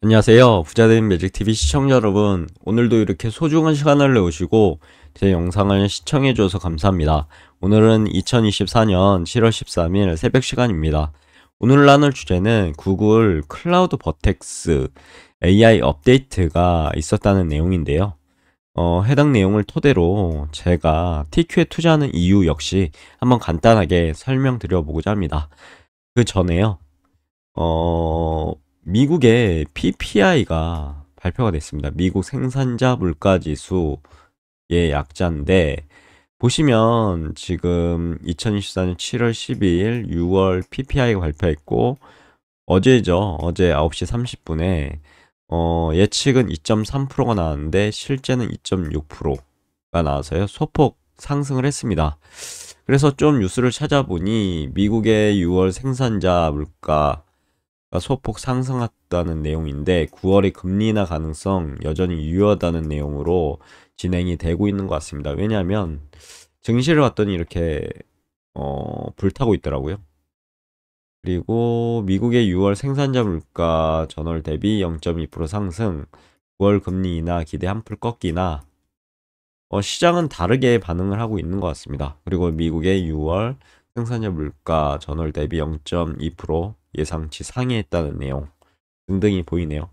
안녕하세요 부자된 매직TV 시청자 여러분 오늘도 이렇게 소중한 시간을 내오시고 제 영상을 시청해주셔서 감사합니다 오늘은 2024년 7월 13일 새벽 시간입니다 오늘 나눌 주제는 구글 클라우드 버텍스 AI 업데이트가 있었다는 내용인데요 어, 해당 내용을 토대로 제가 TQ에 투자하는 이유 역시 한번 간단하게 설명드려 보고자 합니다 그 전에요 어... 미국의 PPI가 발표가 됐습니다. 미국 생산자 물가지수의 약자인데 보시면 지금 2024년 7월 12일, 6월 PPI가 발표했고 어제죠. 어제 9시 30분에 어, 예측은 2.3%가 나왔는데 실제는 2.6%가 나와서요. 소폭 상승을 했습니다. 그래서 좀 뉴스를 찾아보니 미국의 6월 생산자 물가 소폭 상승했다는 내용인데 9월의 금리 나 가능성 여전히 유효하다는 내용으로 진행이 되고 있는 것 같습니다. 왜냐하면 증시를 봤더니 이렇게 어, 불타고 있더라고요. 그리고 미국의 6월 생산자 물가 전월 대비 0.2% 상승, 9월 금리 인하 기대 한풀 꺾기나 어, 시장은 다르게 반응을 하고 있는 것 같습니다. 그리고 미국의 6월 생산자 물가 전월 대비 0.2% 예상치 상회했다는 내용 등등이 보이네요.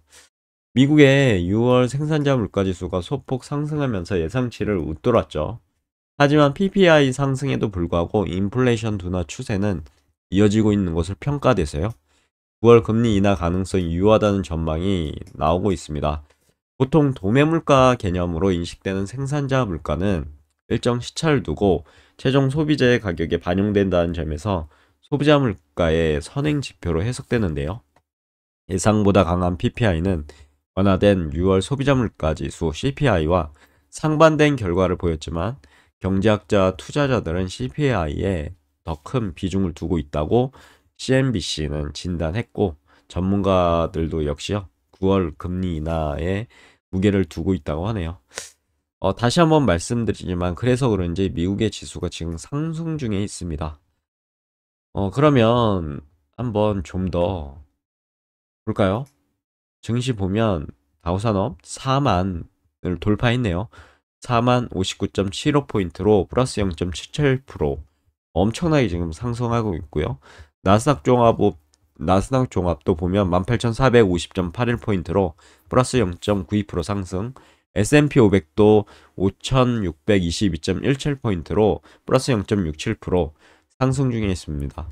미국의 6월 생산자 물가지수가 소폭 상승하면서 예상치를 웃돌았죠. 하지만 PPI 상승에도 불구하고 인플레이션 둔화 추세는 이어지고 있는 것을 평가돼서요. 9월 금리 인하 가능성이 유하다는 전망이 나오고 있습니다. 보통 도매물가 개념으로 인식되는 생산자 물가는 일정 시차를 두고 최종 소비재 가격에 반영된다는 점에서 소비자 물가의 선행 지표로 해석되는데요. 예상보다 강한 PPI는 완화된 6월 소비자 물가 지수 CPI와 상반된 결과를 보였지만 경제학자 투자자들은 CPI에 더 큰 비중을 두고 있다고 CNBC는 진단했고 전문가들도 역시요 9월 금리 인하에 무게를 두고 있다고 하네요. 어, 다시 한번 말씀드리지만 그래서 그런지 미국의 지수가 지금 상승 중에 있습니다. 어, 그러면 한번 좀 더 볼까요? 증시 보면 다우산업 4만을 돌파했네요. 4만 59.75포인트로 플러스 0.77% 엄청나게 지금 상승하고 있고요. 나스닥 종합 나스닥 종합도 보면 18,450.81포인트로 플러스 0.92% 상승, S&P 500도 5,622.17포인트로 플러스 0.67%, 상승 중에 있습니다.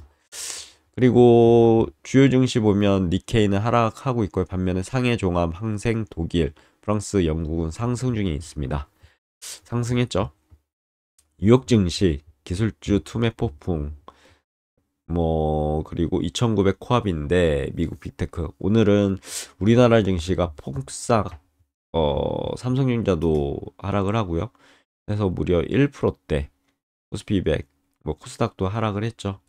그리고 주요 증시 보면 니케이는 하락하고 있고요. 반면에 상해 종합, 항생, 독일, 프랑스, 영국은 상승 중에 있습니다. 상승했죠. 유역 증시, 기술주 투매 폭풍, 뭐 그리고 2,900코앞인데 미국 빅테크 오늘은 우리나라 증시가 폭삭 어 삼성전자도 하락을 하고요. 그래서 무려 1%대 코스피 200뭐 코스닥도 하락을 했죠.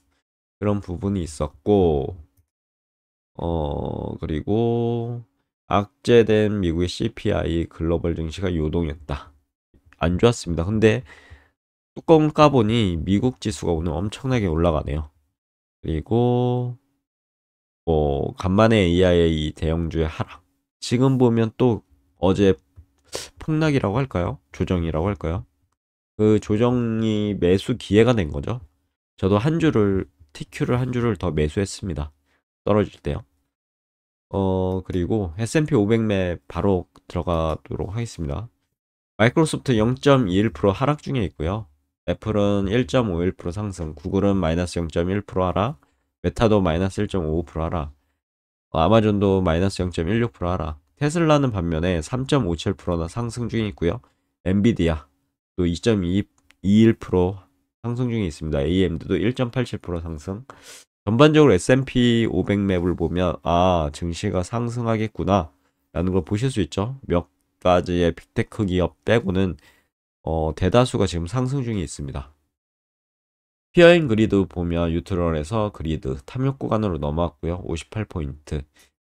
그런 부분이 있었고 어 그리고 악재된 미국의 CPI 글로벌 증시가 요동했다. 안 좋았습니다. 근데 뚜껑 까보니 미국 지수가 오늘 엄청나게 올라가네요. 그리고 뭐 간만에 AI 대형주의 하락. 지금 보면 또 어제 폭락이라고 할까요? 조정이라고 할까요? 그 조정이 매수 기회가 된 거죠. 저도 한 주를 TQ를 한 주를 더 매수했습니다. 떨어질 때요. 어 그리고 S&P 500매 바로 들어가도록 하겠습니다. 마이크로소프트 0.21% 하락 중에 있고요. 애플은 1.51% 상승, 구글은 마이너스 0.1% 하락, 메타도 마이너스 1.55% 하락, 아마존도 마이너스 0.16% 하락, 테슬라는 반면에 3.57%나 상승 중에 있고요. 엔비디아 또2.21% 상승 중에 있습니다. AMD도 1.87% 상승. 전반적으로 S&P 500 맵을 보면 아 증시가 상승하겠구나 라는 걸 보실 수 있죠. 몇 가지의 빅테크 기업 빼고는 어, 대다수가 지금 상승 중에 있습니다. 피어인 그리드 보면 유트럴에서 그리드 탐욕 구간으로 넘어왔고요. 58포인트.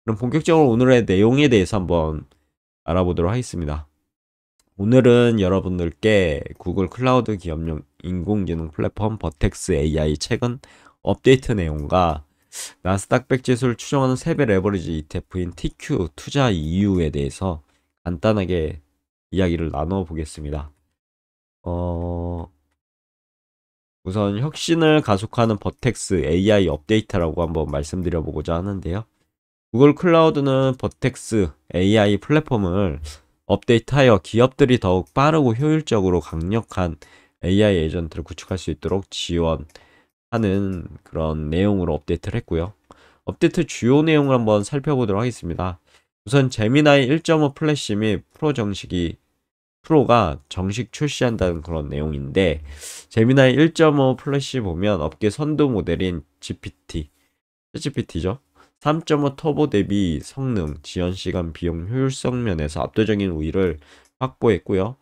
그럼 본격적으로 오늘의 내용에 대해서 한번 알아보도록 하겠습니다. 오늘은 여러분들께 구글 클라우드 기업용 인공지능 플랫폼 버텍스 AI 최근 업데이트 내용과 나스닥 백지수를 추정하는 세배 레버리지 ETF인 TQ 투자 이유에 대해서 간단하게 이야기를 나눠 보겠습니다. 어... 우선 혁신을 가속하는 버텍스 AI 업데이트라고 한번 말씀드려 보고자 하는데요. 구글 클라우드는 버텍스 AI 플랫폼을 업데이트하여 기업들이 더욱 빠르고 효율적으로 강력한 AI 에이전트를 구축할 수 있도록 지원하는 그런 내용으로 업데이트를 했고요. 업데이트 주요 내용을 한번 살펴보도록 하겠습니다. 우선 제미나이 1.5 플래시 및 프로 정식이 프로가 정식 출시한다는 그런 내용인데 제미나이 1.5 플래시 보면 업계 선두 모델인 GPT, t g p t 죠3.5 터보 대비 성능, 지연 시간, 비용 효율성 면에서 압도적인 우위를 확보했고요.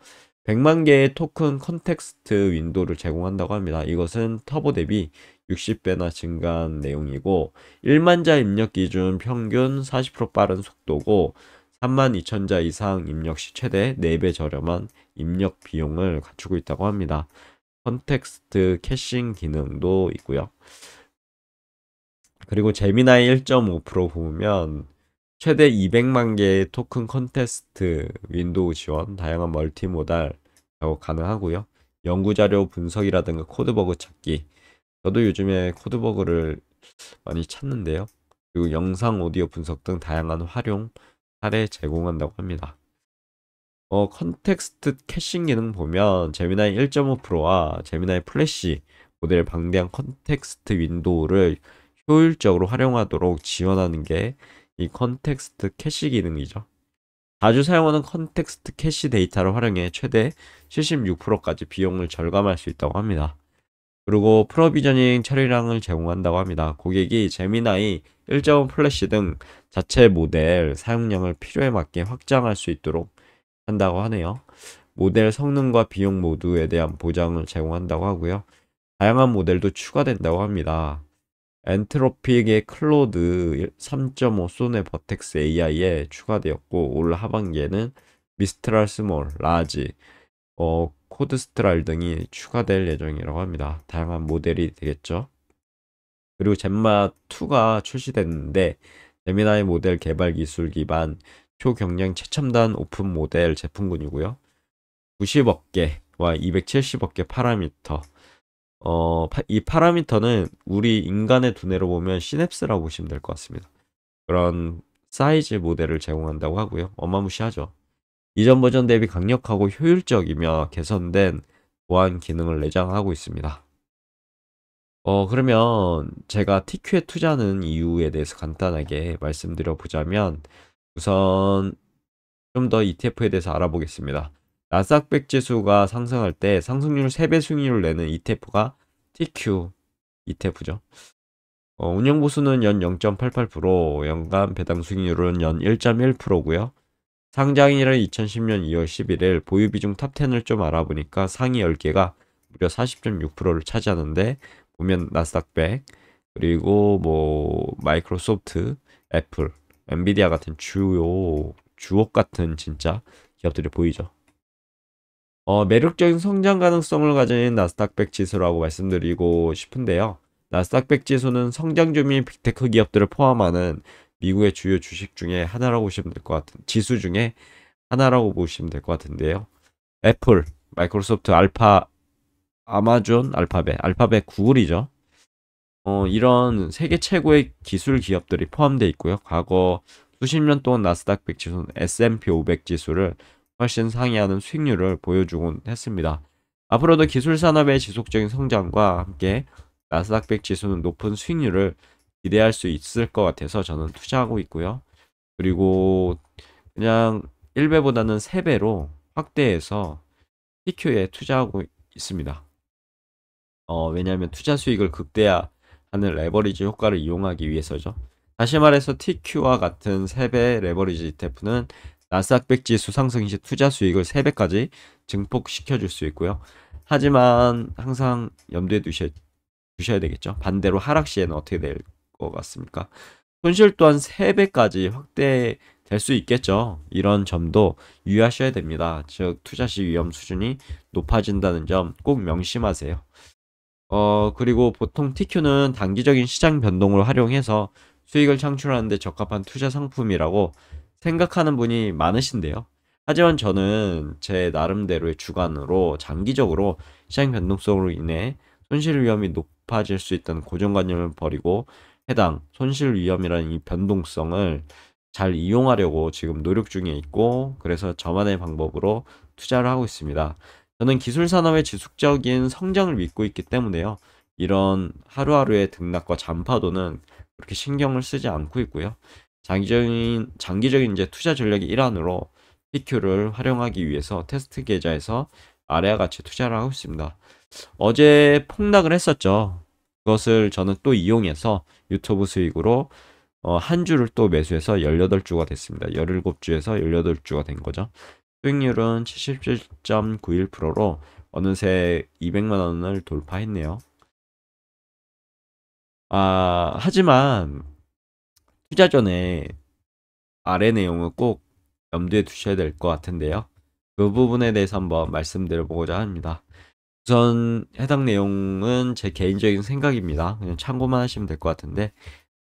100만 개의 토큰 컨텍스트 윈도를 제공한다고 합니다. 이것은 터보 대비 60배나 증가한 내용이고 1만자 입력 기준 평균 40% 빠른 속도고 32,000자 이상 입력 시 최대 4배 저렴한 입력 비용을 갖추고 있다고 합니다. 컨텍스트 캐싱 기능도 있고요. 그리고 재미나이 1.5% 보면 최대 200만 개의 토큰 컨테스트, 윈도우 지원, 다양한 멀티모달 작업 가능하고요. 연구자료 분석이라든가 코드버그 찾기. 저도 요즘에 코드버그를 많이 찾는데요. 그리고 영상, 오디오 분석 등 다양한 활용 사례 제공한다고 합니다. 어, 컨텍스트 캐싱 기능 보면 재미나이 1.5%와 재미나이 플래시 모델 방대한 컨텍스트 윈도우를 효율적으로 활용하도록 지원하는 게 이 컨텍스트 캐시 기능이죠. 자주 사용하는 컨텍스트 캐시 데이터를 활용해 최대 76%까지 비용을 절감할 수 있다고 합니다. 그리고 프로비저닝 처리량을 제공한다고 합니다. 고객이 제미나이 1.5 플래시 등 자체 모델 사용량을 필요에 맞게 확장할 수 있도록 한다고 하네요. 모델 성능과 비용 모두에 대한 보장을 제공한다고 하고요. 다양한 모델도 추가된다고 합니다. 엔트로픽의 클로드 3.5 손의 버텍스 AI에 추가되었고 올 하반기에는 미스트랄 스몰, 라지, 어, 코드스트랄 등이 추가될 예정이라고 합니다. 다양한 모델이 되겠죠. 그리고 젠마2가 출시됐는데 제미나의 모델 개발 기술 기반 초경량 최첨단 오픈 모델 제품군이고요. 90억 개와 270억 개 파라미터 어, 이 파라미터는 우리 인간의 두뇌로 보면 시냅스라고 보시면 될 것 같습니다. 그런 사이즈 모델을 제공한다고 하고요. 어마무시하죠. 이전 버전 대비 강력하고 효율적이며 개선된 보안 기능을 내장하고 있습니다. 어, 그러면 제가 TQ에 투자하는 이유에 대해서 간단하게 말씀드려 보자면 우선 좀 더 ETF에 대해서 알아보겠습니다. 나스닥 지수가 상승할 때 상승률 3배 수익률을 내는 ETF가 TQ ETF죠. 어, 운영 보수는 연 0.88%, 연간 배당 수익률은 연 1.1%고요. 상장일은 2010년 2월 11일 보유 비중 탑 10을 좀 알아보니까 상위 10개가 무려 40.6%를 차지하는데 보면 나스닥백 그리고 뭐 마이크로소프트, 애플, 엔비디아 같은 주요 주옥 같은 진짜 기업들이 보이죠. 어, 매력적인 성장 가능성을 가진 나스닥 백 지수라고 말씀드리고 싶은데요. 나스닥 백 지수는 성장주 및 빅테크 기업들을 포함하는 미국의 주요 주식 중에 하나라고 보시면 될 것 같은 지수 중에 하나라고 보시면 될 것 같은데요. 애플, 마이크로소프트, 알파, 아마존, 알파벳, 알파벳 구글이죠. 어, 이런 세계 최고의 기술 기업들이 포함되어 있고요. 과거 수십 년 동안 나스닥 100 지수는 S&P 500 지수를 훨씬 상이하는 수익률을 보여주곤 했습니다. 앞으로도 기술 산업의 지속적인 성장과 함께 나스닥 100 지수는 높은 수익률을 기대할 수 있을 것 같아서 저는 투자하고 있고요. 그리고 그냥 1배보다는 3배로 확대해서 PQ에 투자하고 있습니다. 어, 왜냐하면 투자 수익을 극대화하는 레버리지 효과를 이용하기 위해서죠. 다시 말해서 TQ와 같은 3배 레버리지 ETF는 나스닥 지수 상승시 투자 수익을 3배까지 증폭시켜 줄 수 있고요. 하지만 항상 염두에 두셔, 두셔야 되겠죠. 반대로 하락 시에는 어떻게 될 것 같습니까? 손실 또한 3배까지 확대 될수 있겠죠. 이런 점도 유의하셔야 됩니다. 즉 투자 시 위험 수준이 높아진다는 점 꼭 명심하세요. 어 그리고 보통 TQ는 단기적인 시장 변동을 활용해서 수익을 창출하는 데 적합한 투자 상품이라고 생각하는 분이 많으신데요. 하지만 저는 제 나름대로의 주관으로 장기적으로 시장 변동성으로 인해 손실 위험이 높아질 수 있다는 고정관념을 버리고 해당 손실 위험이라는 이 변동성을 잘 이용하려고 지금 노력 중에 있고 그래서 저만의 방법으로 투자를 하고 있습니다. 저는 기술 산업의 지속적인 성장을 믿고 있기 때문에요. 이런 하루하루의 등락과 잔파도는 그렇게 신경을 쓰지 않고 있고요. 장기적인 장기적인 이제 투자 전략의 일환으로 PQ를 활용하기 위해서 테스트 계좌에서 아래와 같이 투자를 하고 있습니다. 어제 폭락을 했었죠. 그것을 저는 또 이용해서 유튜브 수익으로 어, 한 주를 또 매수해서 18주가 됐습니다. 17주에서 18주가 된 거죠. 수익률은 77.91%로 어느새 200만 원을 돌파했네요. 아, 하지만 투자 전에 아래 내용을 꼭 염두에 두셔야 될 것 같은데요. 그 부분에 대해서 한번 말씀드려보고자 합니다. 우선 해당 내용은 제 개인적인 생각입니다. 그냥 참고만 하시면 될 것 같은데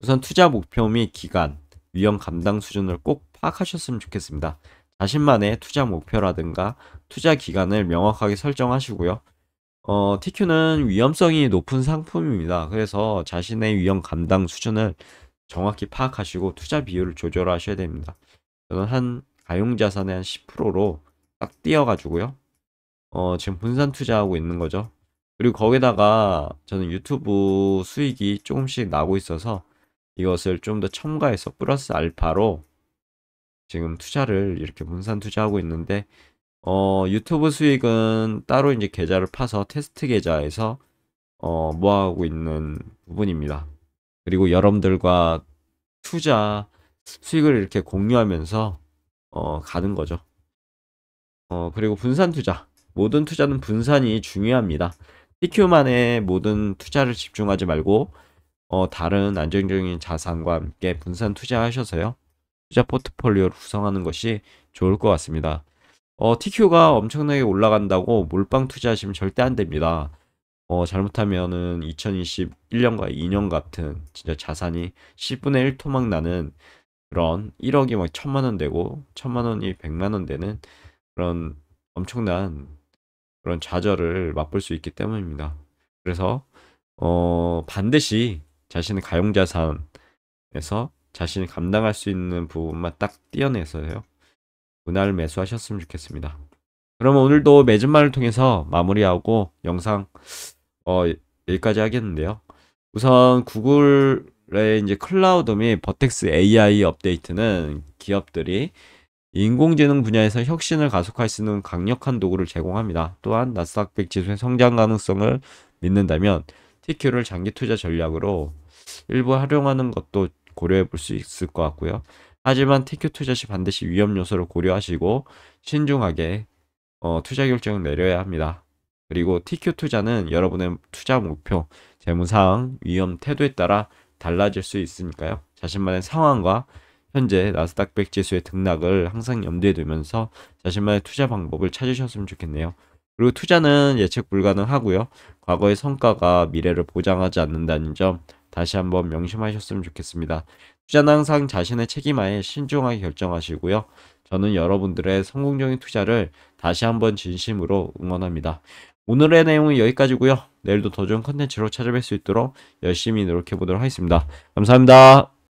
우선 투자 목표 및 기간, 위험 감당 수준을 꼭 파악하셨으면 좋겠습니다. 자신만의 투자 목표라든가 투자 기간을 명확하게 설정하시고요. 어, TQ는 위험성이 높은 상품입니다. 그래서 자신의 위험 감당 수준을 정확히 파악하시고 투자 비율을 조절하셔야 됩니다. 저는 한 가용자산의 한 10%로 딱 띄어가지고요. 어, 지금 분산 투자하고 있는 거죠. 그리고 거기다가 저는 유튜브 수익이 조금씩 나고 있어서 이것을 좀 더 첨가해서 플러스 알파로 지금 투자를 이렇게 분산 투자하고 있는데 어, 유튜브 수익은 따로 이제 계좌를 파서 테스트 계좌에서 어, 모아가고 있는 부분입니다. 그리고 여러분들과 투자 수익을 이렇게 공유하면서 어, 가는 거죠. 어, 그리고 분산 투자. 모든 투자는 분산이 중요합니다. TQ만의 모든 투자를 집중하지 말고 어, 다른 안정적인 자산과 함께 분산 투자하셔서요. 투자 포트폴리오를 구성하는 것이 좋을 것 같습니다. 어, TQ가 엄청나게 올라간다고 몰빵 투자하시면 절대 안 됩니다. 어, 잘못하면은 2021년과 2년 같은 진짜 자산이 10분의 1토막 나는 그런 1억이 막 천만 원 되고 1 천만 원이 100만 원 되는 그런 엄청난 그런 좌절을 맛볼 수 있기 때문입니다. 그래서 어, 반드시 자신의 가용 자산에서 자신이 감당할 수 있는 부분만 딱 떼어내서요. 분할 매수하셨으면 좋겠습니다. 그러면 오늘도 매진말을 통해서 마무리하고 영상 어, 여기까지 하겠는데요. 우선 구글의 이제 클라우드 및 버텍스 AI 업데이트는 기업들이 인공지능 분야에서 혁신을 가속할 수 있는 강력한 도구를 제공합니다. 또한 나스닥 100 지수의 성장 가능성을 믿는다면 TQ를 장기 투자 전략으로 일부 활용하는 것도 고려해 볼 수 있을 것 같고요. 하지만 TQ 투자 시 반드시 위험 요소를 고려하시고 신중하게 어, 투자 결정을 내려야 합니다. 그리고 TQ 투자는 여러분의 투자 목표, 재무 상황, 위험 태도에 따라 달라질 수 있으니까요. 자신만의 상황과 현재 나스닥 백 지수의 등락을 항상 염두에 두면서 자신만의 투자 방법을 찾으셨으면 좋겠네요. 그리고 투자는 예측 불가능하고요. 과거의 성과가 미래를 보장하지 않는다는 점 다시 한번 명심하셨으면 좋겠습니다. 투자는 항상 자신의 책임하에 신중하게 결정하시고요. 저는 여러분들의 성공적인 투자를 다시 한번 진심으로 응원합니다. 오늘의 내용은 여기까지고요. 내일도 더 좋은 컨텐츠로 찾아뵐 수 있도록 열심히 노력해보도록 하겠습니다. 감사합니다.